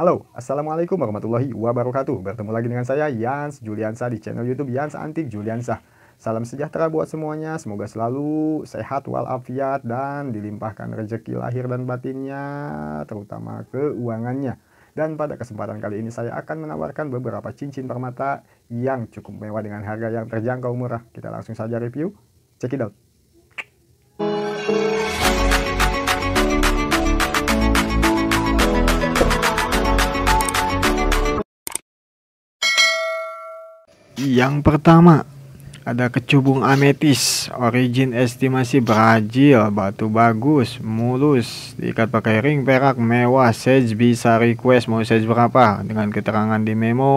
Halo, Assalamualaikum warahmatullahi wabarakatuh. Bertemu lagi dengan saya, Yans Juliansa di channel Youtube Yans Antik Juliansa. Salam sejahtera buat semuanya, semoga selalu sehat walafiat dan dilimpahkan rezeki lahir dan batinnya, terutama keuangannya. Dan pada kesempatan kali ini saya akan menawarkan beberapa cincin permata yang cukup mewah dengan harga yang terjangkau murah. Kita langsung saja review, check it out. Yang pertama, ada kecubung ametis, origin estimasi Brazil, batu bagus, mulus, diikat pakai ring perak mewah, size bisa request mau size berapa dengan keterangan di memo.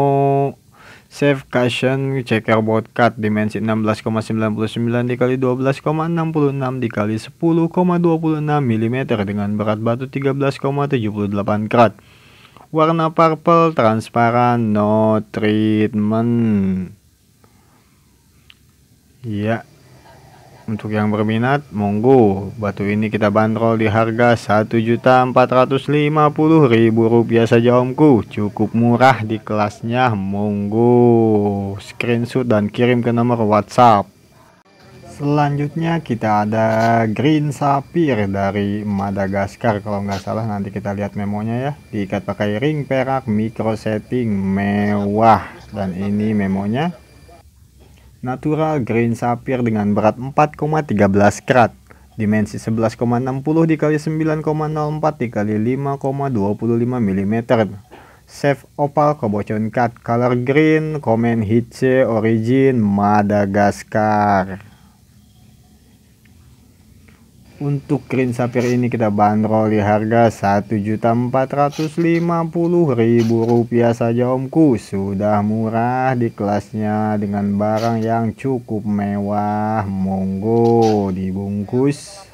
safe cushion checkerboard cut dimensi 16,99 dikali 12,66 dikali 10,26 mm dengan berat batu 13,78 karat warna purple transparan no treatment ya untuk yang berminat monggo batu ini kita bandrol di harga juta ribu rupiah saja omku cukup murah di kelasnya monggo screenshot dan kirim ke nomor whatsapp Selanjutnya kita ada Green Sapphire dari Madagaskar kalau nggak salah nanti kita lihat memonya ya. Diikat pakai ring perak micro setting mewah dan ini memonya. Natural Green Sapphire dengan berat 4,13 karat. Dimensi 11,60 dikali 9,04 dikali 5,25 mm. Safe Opal kebocoran Cut Color Green Komen Hitche Origin Madagaskar untuk green sapphire ini kita bandrol di harga rp rupiah saja omku. Sudah murah di kelasnya dengan barang yang cukup mewah. Monggo dibungkus.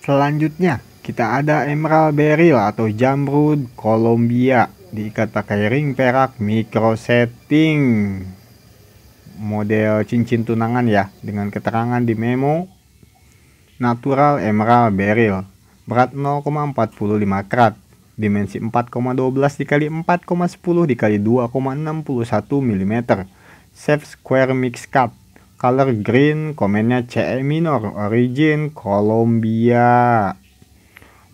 Selanjutnya kita ada emerald beryl atau jamrud Kolombia diikat pakai ring perak micro setting model cincin tunangan ya dengan keterangan di memo Natural Emerald Beryl, berat 0,45 karat, dimensi 4,12 dikali 4,10 dikali 2,61 mm, Safe square mix cup, color green, komennya CE minor, origin Colombia.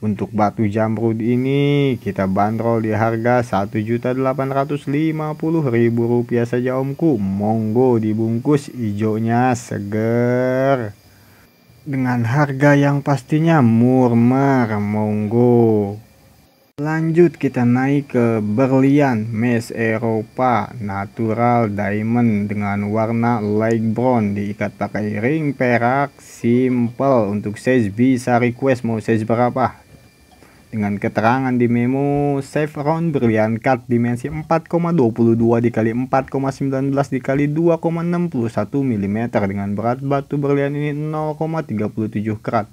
Untuk batu jamrud ini kita bandrol di harga Rp1.850.000 saja omku. Monggo dibungkus hijaunya seger dengan harga yang pastinya murmur monggo lanjut kita naik ke berlian mesh Eropa natural diamond dengan warna light brown diikat pakai ring perak simple untuk size bisa request mau size berapa dengan keterangan di memo Chevron berlian cut dimensi 4,22 dikali 4,19 dikali 2,61 mm dengan berat batu berlian ini 0,37 karat.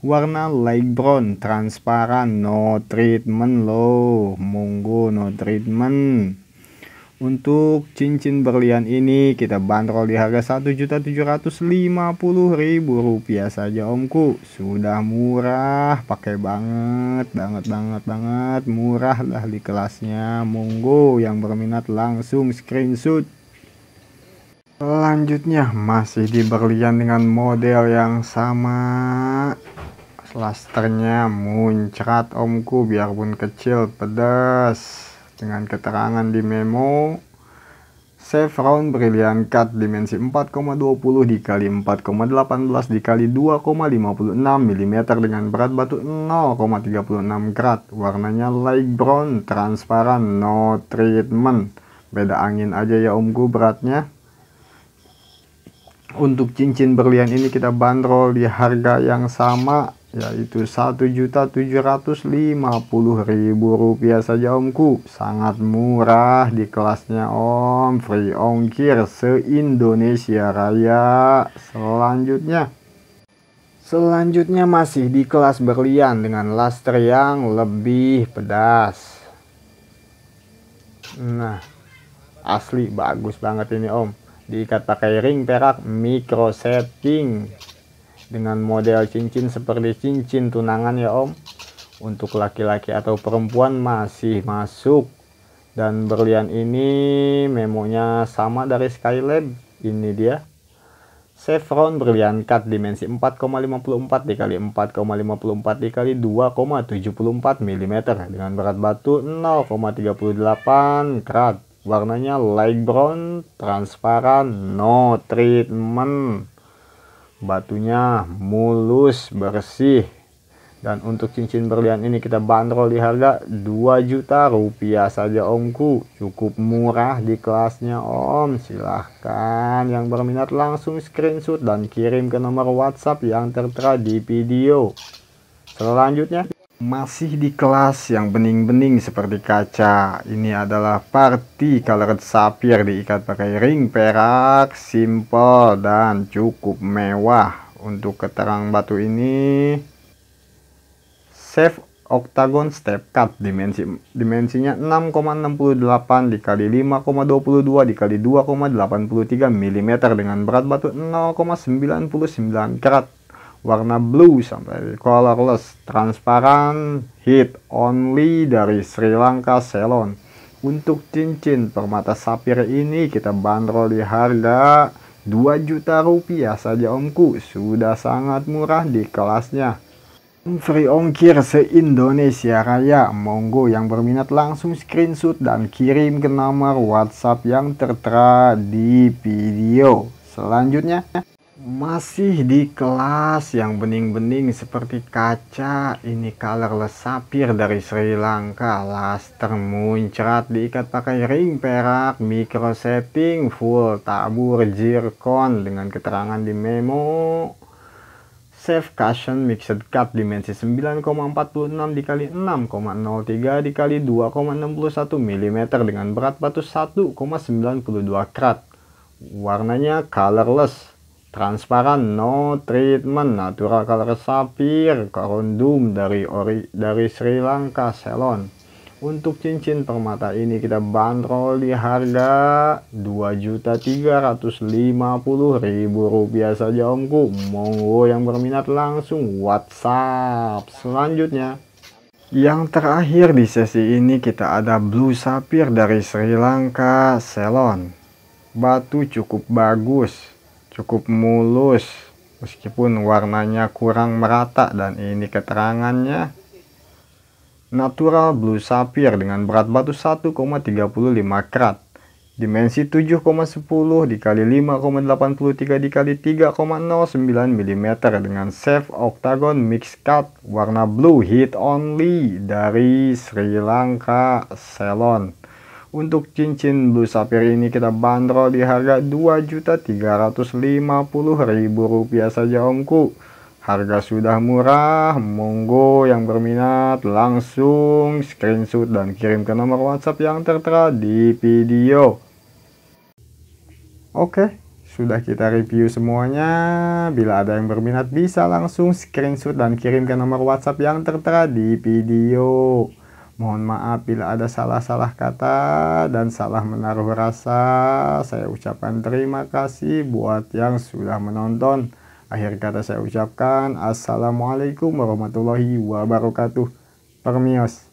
Warna light brown, transparan, no treatment loh. Monggo no treatment. Untuk cincin berlian ini kita bandrol di harga Rp1.750.000 saja omku. Sudah murah, pakai banget, banget banget banget, murah lah di kelasnya. Monggo yang berminat langsung screenshot. Selanjutnya masih di berlian dengan model yang sama. Lasternya muncrat omku biarpun kecil pedas dengan keterangan di memo Save round brilian cut dimensi 4,20 dikali 4,18 dikali 2,56 mm dengan berat batu 0,36 grad. Warnanya light brown, transparan, no treatment. Beda angin aja ya omku beratnya. Untuk cincin berlian ini kita bandrol di harga yang sama yaitu ribu rupiah saja omku sangat murah di kelasnya om free ongkir se-Indonesia Raya selanjutnya selanjutnya masih di kelas berlian dengan laster yang lebih pedas nah asli bagus banget ini om diikat pakai ring perak micro setting dengan model cincin seperti cincin tunangan ya om untuk laki-laki atau perempuan masih masuk dan berlian ini memonya sama dari Skylab ini dia Chevron berlian cut dimensi 4,54 dikali 4,54 dikali 2,74 mm dengan berat batu 0,38 karat warnanya light brown transparan no treatment Batunya mulus, bersih. Dan untuk cincin berlian ini kita bandrol di harga 2 juta rupiah saja omku. Cukup murah di kelasnya om. Silahkan yang berminat langsung screenshot dan kirim ke nomor WhatsApp yang tertera di video. Selanjutnya. Masih di kelas yang bening-bening seperti kaca, ini adalah party colored sapphire diikat pakai ring perak, simple dan cukup mewah. Untuk keterang batu ini, Safe octagon step cut dimensi dimensinya 6,68 dikali 5,22 dikali 2,83 mm dengan berat batu 0,99 karat warna blue sampai colorless transparan hit only dari Sri Lanka Ceylon untuk cincin permata sapir ini kita bandrol di harga 2 juta rupiah saja omku sudah sangat murah di kelasnya Free ongkir se-Indonesia Raya Monggo yang berminat langsung screenshot dan kirim ke nomor WhatsApp yang tertera di video Selanjutnya masih di kelas yang bening-bening seperti kaca, ini colorless sapir dari Sri Lanka, laster muncrat diikat pakai ring perak, micro setting full tabur zircon dengan keterangan di memo. Safe cushion mixed cut dimensi 9,46 dikali 6,03 dikali 2,61 mm dengan berat batu 1,92 krat. Warnanya colorless transparan no treatment natural color sapphire corundum dari ori, dari Sri Lanka Ceylon untuk cincin permata ini kita bandrol di harga 2.350.000 rupiah saja omku monggo yang berminat langsung WhatsApp selanjutnya yang terakhir di sesi ini kita ada Blue Sapphire dari Sri Lanka, Ceylon. Batu cukup bagus, cukup mulus meskipun warnanya kurang merata dan ini keterangannya natural blue sapphire dengan berat batu 1,35 karat dimensi 7,10 dikali 5,83 dikali 3,09 mm dengan safe octagon mix cut warna blue hit only dari Sri Lanka Ceylon untuk cincin blue sapphire ini kita bandrol di harga Rp2.350.000 saja omku. Harga sudah murah, monggo yang berminat langsung screenshot dan kirim ke nomor WhatsApp yang tertera di video. Oke, sudah kita review semuanya. Bila ada yang berminat bisa langsung screenshot dan kirim ke nomor WhatsApp yang tertera di video. Mohon maaf bila ada salah-salah kata dan salah menaruh rasa. Saya ucapkan terima kasih buat yang sudah menonton. Akhir kata saya ucapkan Assalamualaikum warahmatullahi wabarakatuh. Permios.